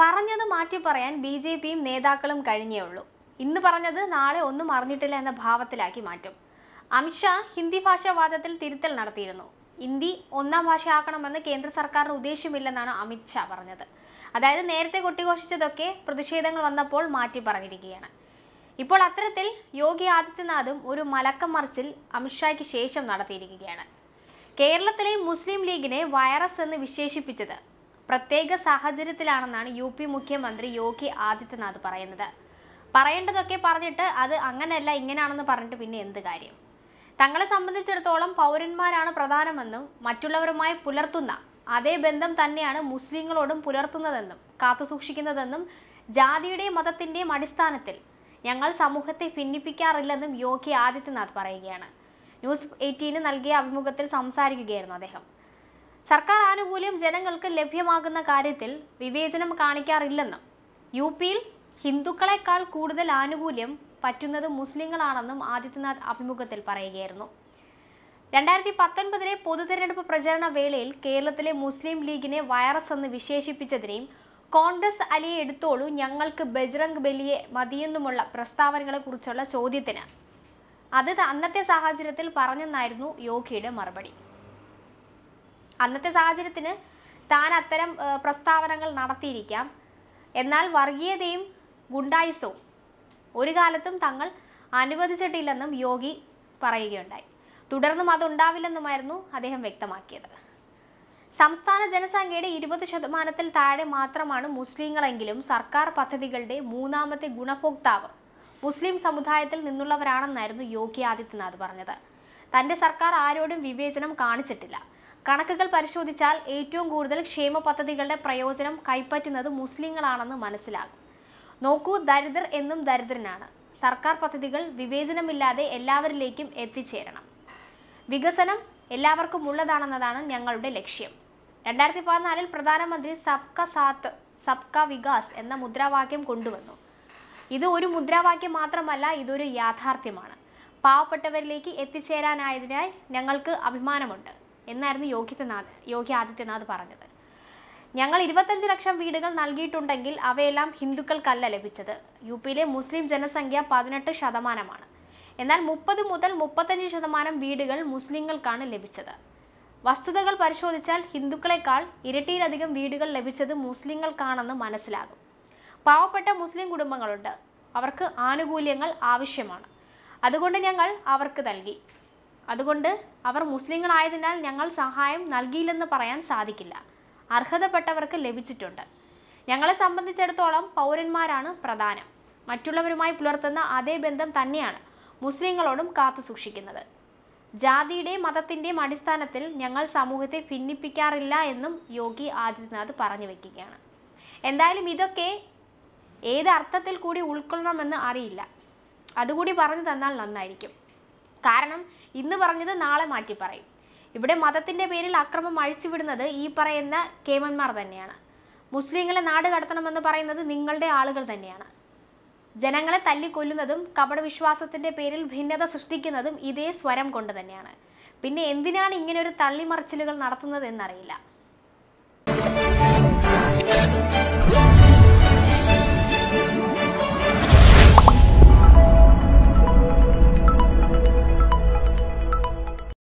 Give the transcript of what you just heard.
പറഞ്ഞത് മാറ്റി പറയാൻ ബി ജെ പിയും നേതാക്കളും കഴിഞ്ഞേ ഉള്ളൂ ഇന്ന് പറഞ്ഞത് നാളെ ഒന്നും അറിഞ്ഞിട്ടില്ല എന്ന ഭാവത്തിലാക്കി മാറ്റും അമിത്ഷാ ഹിന്ദി ഭാഷാവാദത്തിൽ തിരുത്തൽ നടത്തിയിരുന്നു ഹിന്ദി ഒന്നാം ഭാഷയാക്കണമെന്ന് കേന്ദ്ര സർക്കാരിന് ഉദ്ദേശ്യമില്ലെന്നാണ് അമിത്ഷാ പറഞ്ഞത് അതായത് നേരത്തെ കൊട്ടിഘോഷിച്ചതൊക്കെ പ്രതിഷേധങ്ങൾ വന്നപ്പോൾ മാറ്റി പറഞ്ഞിരിക്കുകയാണ് ഇപ്പോൾ അത്തരത്തിൽ യോഗി ആദിത്യനാഥും ഒരു മലക്കം മറിച്ചിൽ അമിത്ഷായ്ക്ക് ശേഷം നടത്തിയിരിക്കുകയാണ് കേരളത്തിലെ മുസ്ലിം ലീഗിനെ വൈറസ് എന്ന് വിശേഷിപ്പിച്ചത് പ്രത്യേക സാഹചര്യത്തിലാണെന്നാണ് യു പി മുഖ്യമന്ത്രി യോഗി ആദിത്യനാഥ് പറയുന്നത് പറയേണ്ടതൊക്കെ പറഞ്ഞിട്ട് അത് അങ്ങനെയല്ല ഇങ്ങനെയാണെന്ന് പറഞ്ഞിട്ട് പിന്നെ എന്ത് കാര്യം തങ്ങളെ സംബന്ധിച്ചിടത്തോളം പൗരന്മാരാണ് പ്രധാനമെന്നും മറ്റുള്ളവരുമായി പുലർത്തുന്ന അതേ ബന്ധം തന്നെയാണ് മുസ്ലിങ്ങളോടും പുലർത്തുന്നതെന്നും കാത്തുസൂക്ഷിക്കുന്നതെന്നും ജാതിയുടെയും മതത്തിൻ്റെയും അടിസ്ഥാനത്തിൽ ഞങ്ങൾ സമൂഹത്തെ ഭിന്നിപ്പിക്കാറില്ലെന്നും യോഗി ആദിത്യനാഥ് പറയുകയാണ് ന്യൂസ് എയ്റ്റീന് നൽകിയ അഭിമുഖത്തിൽ സംസാരിക്കുകയായിരുന്നു അദ്ദേഹം സർക്കാർ ആനുകൂല്യം ജനങ്ങൾക്ക് ലഭ്യമാകുന്ന കാര്യത്തിൽ വിവേചനം കാണിക്കാറില്ലെന്നും യു പിയിൽ ഹിന്ദുക്കളെക്കാൾ കൂടുതൽ ആനുകൂല്യം പറ്റുന്നത് മുസ്ലിങ്ങളാണെന്നും ആദിത്യനാഥ് അഭിമുഖത്തിൽ പറയുകയായിരുന്നു രണ്ടായിരത്തി പത്തൊൻപതിലെ പൊതുതെരഞ്ഞെടുപ്പ് പ്രചരണ വേളയിൽ കേരളത്തിലെ മുസ്ലിം ലീഗിനെ വൈറസ് എന്ന് വിശേഷിപ്പിച്ചതിനെയും കോൺഗ്രസ് അലിയെ എടുത്തോളൂ ഞങ്ങൾക്ക് ബജ്രംഗ് ബലിയെ മതിയെന്നുമുള്ള പ്രസ്താവനകളെക്കുറിച്ചുള്ള ചോദ്യത്തിന് അത് അന്നത്തെ സാഹചര്യത്തിൽ പറഞ്ഞെന്നായിരുന്നു യോഗിയുടെ മറുപടി അന്നത്തെ സാഹചര്യത്തിന് താൻ അത്തരം പ്രസ്താവനകൾ നടത്തിയിരിക്കാം എന്നാൽ വർഗീയതയും ഗുണ്ടായിസവും ഒരു കാലത്തും തങ്ങൾ അനുവദിച്ചിട്ടില്ലെന്നും യോഗി പറയുകയുണ്ടായി തുടർന്നും അതുണ്ടാവില്ലെന്നുമായിരുന്നു അദ്ദേഹം വ്യക്തമാക്കിയത് സംസ്ഥാന ജനസംഖ്യയുടെ ഇരുപത് ശതമാനത്തിൽ താഴെ മാത്രമാണ് മുസ്ലിങ്ങളെങ്കിലും സർക്കാർ പദ്ധതികളുടെ മൂന്നാമത്തെ ഗുണഭോക്താവ് മുസ്ലിം സമുദായത്തിൽ നിന്നുള്ളവരാണെന്നായിരുന്നു യോഗി ആദിത്യനാഥ് പറഞ്ഞത് തൻ്റെ സർക്കാർ ആരോടും വിവേചനം കാണിച്ചിട്ടില്ല കണക്കുകൾ പരിശോധിച്ചാൽ ഏറ്റവും കൂടുതൽ ക്ഷേമ പദ്ധതികളുടെ പ്രയോജനം കൈപ്പറ്റുന്നത് മുസ്ലിങ്ങളാണെന്ന് മനസ്സിലാകും നോക്കൂ ദരിദ്രർ എന്നും ദരിദ്രനാണ് സർക്കാർ പദ്ധതികൾ വിവേചനമില്ലാതെ എല്ലാവരിലേക്കും എത്തിച്ചേരണം വികസനം എല്ലാവർക്കും ഉള്ളതാണെന്നതാണ് ഞങ്ങളുടെ ലക്ഷ്യം രണ്ടായിരത്തി പതിനാലിൽ പ്രധാനമന്ത്രി സബ്ക സാത്ത് സബ്ക വികാസ് എന്ന മുദ്രാവാക്യം കൊണ്ടുവന്നു ഇത് ഒരു മുദ്രാവാക്യം മാത്രമല്ല ഇതൊരു യാഥാർത്ഥ്യമാണ് പാവപ്പെട്ടവരിലേക്ക് എത്തിച്ചേരാനായതിനാൽ ഞങ്ങൾക്ക് അഭിമാനമുണ്ട് എന്നായിരുന്നു യോഗ്യനാഥ് യോഗി ആദിത്യനാഥ് പറഞ്ഞത് ഞങ്ങൾ ഇരുപത്തഞ്ച് ലക്ഷം വീടുകൾ നൽകിയിട്ടുണ്ടെങ്കിൽ അവയെല്ലാം ഹിന്ദുക്കൾക്കല്ല ലഭിച്ചത് യു പിയിലെ മുസ്ലിം ജനസംഖ്യ പതിനെട്ട് ശതമാനമാണ് എന്നാൽ മുപ്പത് മുതൽ മുപ്പത്തഞ്ച് ശതമാനം വീടുകൾ മുസ്ലിങ്ങൾക്കാണ് ലഭിച്ചത് വസ്തുതകൾ പരിശോധിച്ചാൽ ഹിന്ദുക്കളെക്കാൾ ഇരട്ടിയിലധികം വീടുകൾ ലഭിച്ചത് മുസ്ലിങ്ങൾക്കാണെന്ന് മനസ്സിലാകും പാവപ്പെട്ട മുസ്ലിം കുടുംബങ്ങളുണ്ട് അവർക്ക് ആനുകൂല്യങ്ങൾ ആവശ്യമാണ് അതുകൊണ്ട് ഞങ്ങൾ അവർക്ക് നൽകി അതുകൊണ്ട് അവർ മുസ്ലിങ്ങളായതിനാൽ ഞങ്ങൾ സഹായം നൽകിയില്ലെന്ന് പറയാൻ സാധിക്കില്ല അർഹതപ്പെട്ടവർക്ക് ലഭിച്ചിട്ടുണ്ട് ഞങ്ങളെ സംബന്ധിച്ചിടത്തോളം പൗരന്മാരാണ് പ്രധാനം മറ്റുള്ളവരുമായി പുലർത്തുന്ന അതേ ബന്ധം തന്നെയാണ് മുസ്ലിങ്ങളോടും കാത്തു സൂക്ഷിക്കുന്നത് ജാതിയുടെയും മതത്തിൻ്റെയും അടിസ്ഥാനത്തിൽ ഞങ്ങൾ സമൂഹത്തെ ഭിന്നിപ്പിക്കാറില്ല എന്നും യോഗി ആദിത്യനാഥ് പറഞ്ഞു വയ്ക്കുകയാണ് എന്തായാലും ഇതൊക്കെ ഏത് അർത്ഥത്തിൽ കൂടി ഉൾക്കൊള്ളണമെന്ന് അറിയില്ല അതുകൂടി പറഞ്ഞു തന്നാൽ നന്നായിരിക്കും കാരണം ഇന്ന് പറഞ്ഞത് നാളെ മാറ്റി പറയും ഇവിടെ മതത്തിൻ്റെ പേരിൽ അക്രമം അഴിച്ചുവിടുന്നത് ഈ പറയുന്ന കേമന്മാർ തന്നെയാണ് മുസ്ലിങ്ങളെ നാട് കടത്തണമെന്ന് പറയുന്നത് നിങ്ങളുടെ ആളുകൾ തന്നെയാണ് ജനങ്ങളെ തല്ലിക്കൊല്ലുന്നതും കപടവിശ്വാസത്തിൻ്റെ പേരിൽ ഭിന്നത സൃഷ്ടിക്കുന്നതും ഇതേ സ്വരം കൊണ്ട് തന്നെയാണ് പിന്നെ എന്തിനാണ് ഇങ്ങനെ ഒരു തള്ളിമറിച്ചിലുകൾ നടത്തുന്നത് എന്നറിയില്ല